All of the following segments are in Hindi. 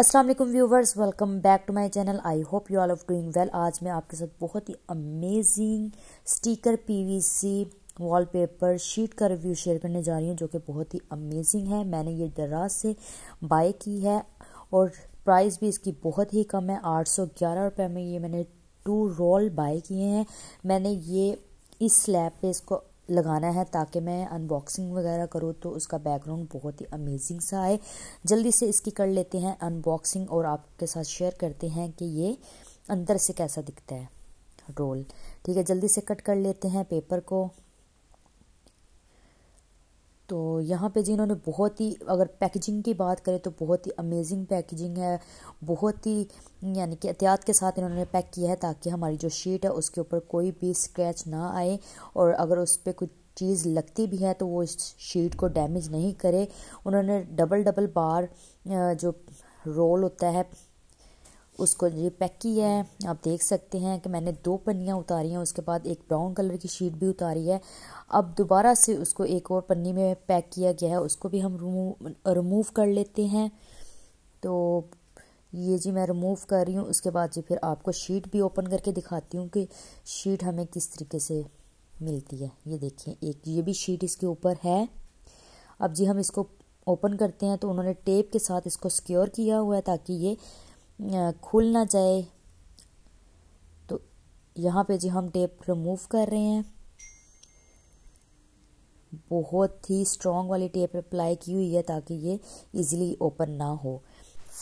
Aslam viewers welcome back to my channel I hope you all of doing well आज मैं आपके साथ बहुत ही amazing sticker PVC wallpaper sheet का रिव्यू शेयर करने जा रही हूँ जो कि बहुत ही अमेजिंग है मैंने ये दराज से बाय की है और प्राइस भी इसकी बहुत ही कम है आठ सौ ग्यारह रुपये में ये मैंने टू रोल बाय किए हैं मैंने ये इस स्लैब पे इसको लगाना है ताकि मैं अनबॉक्सिंग वगैरह करूँ तो उसका बैकग्राउंड बहुत ही अमेजिंग सा आए जल्दी से इसकी कर लेते हैं अनबॉक्सिंग और आपके साथ शेयर करते हैं कि ये अंदर से कैसा दिखता है रोल ठीक है जल्दी से कट कर लेते हैं पेपर को तो यहाँ पे जी इन्होंने बहुत ही अगर पैकेजिंग की बात करें तो बहुत ही अमेजिंग पैकेजिंग है बहुत ही यानी कि एहतियात के साथ इन्होंने पैक किया है ताकि हमारी जो शीट है उसके ऊपर कोई भी स्क्रैच ना आए और अगर उस पर कुछ चीज़ लगती भी है तो वो इस शीट को डैमेज नहीं करे उन्होंने डबल डबल बार जो रोल होता है उसको ये पैक किया है आप देख सकते हैं कि मैंने दो पन्नियाँ उतारी हैं उसके बाद एक ब्राउन कलर की शीट भी उतारी है अब दोबारा से उसको एक और पन्नी में पैक किया गया है उसको भी हम रिमूव रिमूव कर लेते हैं तो ये जी मैं रिमूव कर रही हूँ उसके बाद जी फिर आपको शीट भी ओपन करके दिखाती हूँ कि शीट हमें किस तरीके से मिलती है ये देखिए एक ये भी शीट इसके ऊपर है अब जी हम इसको ओपन करते हैं तो उन्होंने टेप के साथ इसको सिक्योर किया हुआ है ताकि ये खुल ना जाए तो यहाँ पे जी हम टेप रिमूव कर रहे हैं बहुत ही स्ट्रॉन्ग वाली टेप अप्लाई की हुई है ताकि ये इजीली ओपन ना हो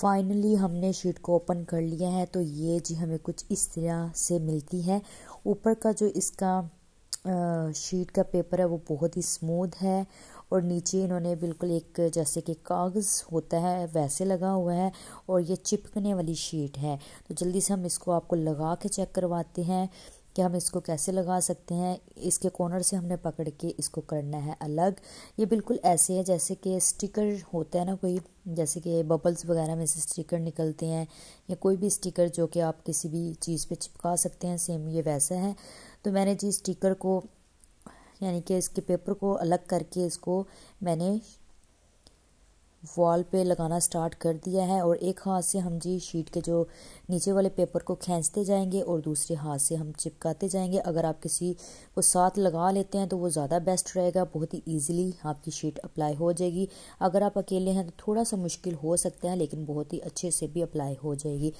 फाइनली हमने शीट को ओपन कर लिया है तो ये जी हमें कुछ इस तरह से मिलती है ऊपर का जो इसका आ, शीट का पेपर है वो बहुत ही स्मूथ है और नीचे इन्होंने बिल्कुल एक जैसे कि कागज़ होता है वैसे लगा हुआ है और ये चिपकने वाली शीट है तो जल्दी से हम इसको आपको लगा के चेक करवाते हैं कि हम इसको कैसे लगा सकते हैं इसके कॉर्नर से हमने पकड़ के इसको करना है अलग ये बिल्कुल ऐसे है जैसे कि स्टिकर होता है ना कोई जैसे कि बबल्स वगैरह में से स्टिकर निकलते हैं या कोई भी स्टिकर जो कि आप किसी भी चीज़ पे चिपका सकते हैं सेम ये वैसा है तो मैंने जी स्टिकर को यानी कि इसके पेपर को अलग करके इसको मैंने वॉल पे लगाना स्टार्ट कर दिया है और एक हाथ से हम जी शीट के जो नीचे वाले पेपर को खींचते जाएंगे और दूसरे हाथ से हम चिपकाते जाएंगे अगर आप किसी को साथ लगा लेते हैं तो वो ज़्यादा बेस्ट रहेगा बहुत ही ईजिली आपकी शीट अप्लाई हो जाएगी अगर आप अकेले हैं तो थोड़ा सा मुश्किल हो सकता है लेकिन बहुत ही अच्छे से भी अप्लाई हो जाएगी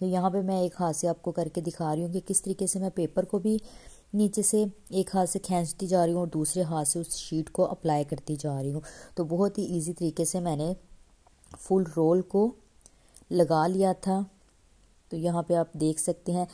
तो यहाँ पर मैं एक हाथ से आपको करके दिखा रही हूँ कि किस तरीके से मैं पेपर को भी नीचे से एक हाथ से खींचती जा रही हूँ और दूसरे हाथ से उस शीट को अप्लाई करती जा रही हूँ तो बहुत ही इजी तरीके से मैंने फुल रोल को लगा लिया था तो यहाँ पे आप देख सकते हैं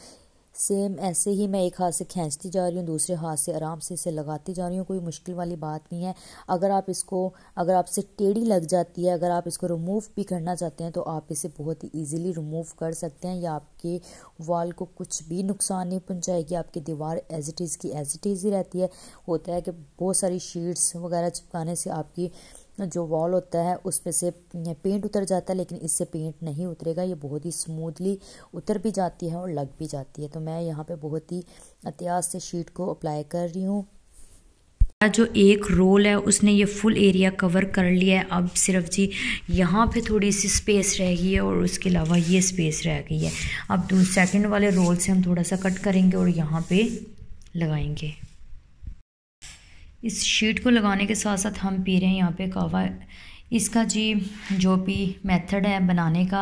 सेम ऐसे ही मैं एक हाथ से खींचती जा रही हूँ दूसरे हाथ से आराम से इसे लगाती जा रही हूँ कोई मुश्किल वाली बात नहीं है अगर आप इसको अगर आपसे टेढ़ी लग जाती है अगर आप इसको रिमूव भी करना चाहते हैं तो आप इसे बहुत ही ईजिली रिमूव कर सकते हैं या आपके वॉल को कुछ भी नुकसान नहीं पहुँचाएगी आपकी दीवार एज इट इज़ की एज इट इज़ ही रहती है होता है कि बहुत सारी शीट्स वगैरह चिपकाने से आपकी जो वॉल होता है उस पर से पेंट उतर जाता है लेकिन इससे पेंट नहीं उतरेगा ये बहुत ही स्मूथली उतर भी जाती है और लग भी जाती है तो मैं यहाँ पे बहुत ही अत्यास से शीट को अप्लाई कर रही हूँ जो एक रोल है उसने ये फुल एरिया कवर कर लिया है अब सिर्फ जी यहाँ पे थोड़ी सी स्पेस रह गई है और उसके अलावा ये स्पेस रह गई है अब दो सेकेंड वाले रोल से हम थोड़ा सा कट करेंगे और यहाँ पे लगाएंगे इस शीट को लगाने के साथ साथ हम पी रहे हैं यहाँ पे कावा इसका जी जो भी मेथड है बनाने का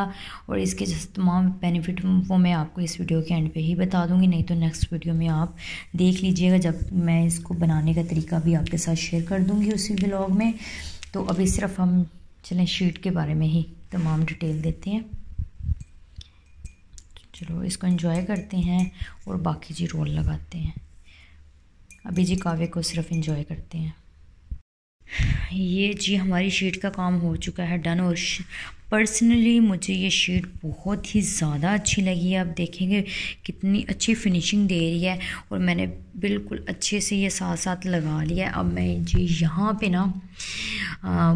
और इसके तमाम बेनिफिट वो मैं आपको इस वीडियो के एंड पे ही बता दूंगी नहीं तो नेक्स्ट वीडियो में आप देख लीजिएगा जब मैं इसको बनाने का तरीका भी आपके साथ शेयर कर दूंगी उसी ब्लॉग में तो अभी सिर्फ हम चलें शीट के बारे में ही तमाम डिटेल देते हैं चलो इसको एंजॉय करते हैं और बाकी जी रोल लगाते हैं अभी जी काव्य को सिर्फ इन्जॉय करते हैं ये जी हमारी शीट का काम हो चुका है डन और पर्सनली मुझे ये शीट बहुत ही ज़्यादा अच्छी लगी है आप देखेंगे कितनी अच्छी फिनिशिंग दे रही है और मैंने बिल्कुल अच्छे से ये साथ साथ लगा लिया है अब मैं जी यहाँ पे ना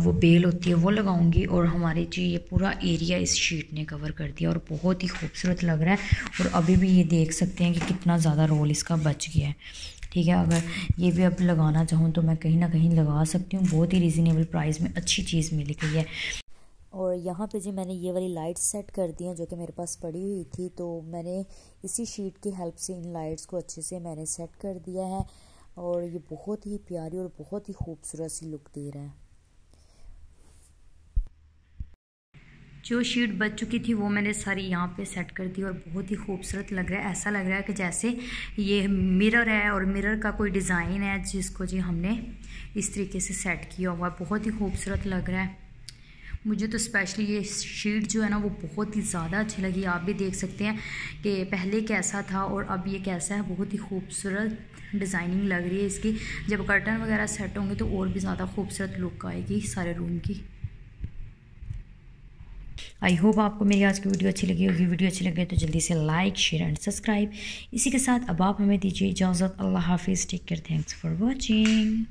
वो बेल होती है वो लगाऊंगी और हमारे जी ये पूरा एरिया इस शीट ने कवर कर दिया और बहुत ही खूबसूरत लग रहा है और अभी भी ये देख सकते हैं कि कितना ज़्यादा रोल इसका बच गया है ठीक है अगर ये भी अब लगाना चाहूँ तो मैं कहीं ना कहीं लगा सकती हूँ बहुत ही रिज़नेबल प्राइस में अच्छी चीज़ मिल गई है और यहाँ पे जी मैंने ये वाली लाइट सेट कर दी हैं जो कि मेरे पास पड़ी हुई थी तो मैंने इसी शीट की हेल्प से इन लाइट्स को अच्छे से मैंने सेट कर दिया है और ये बहुत ही प्यारी और बहुत ही खूबसूरत सी लुक दे रहा है जो शीट बच चुकी थी वो मैंने सारी यहाँ पे सेट कर दी और बहुत ही खूबसूरत लग रहा है ऐसा लग रहा है कि जैसे ये मिरर है और मिरर का कोई डिज़ाइन है जिसको जी हमने इस तरीके से सेट किया हुआ बहुत ही खूबसूरत लग रहा है मुझे तो स्पेशली ये शीट जो है ना वो बहुत ही ज़्यादा अच्छी लगी आप भी देख सकते हैं कि पहले कैसा था और अब ये कैसा है बहुत ही खूबसूरत डिज़ाइनिंग लग रही है इसकी जब कर्टन वगैरह सेट होंगे तो और भी ज़्यादा खूबसूरत लुक आएगी सारे रूम की आई होप आपको मेरी आज की वीडियो अच्छी लगी होगी वीडियो अच्छी लगे तो जल्दी से लाइक शेयर एंड सब्सक्राइब इसी के साथ अब आप हमें दीजिए इजाज़त अल्लाह हाफिज़ take care thanks for watching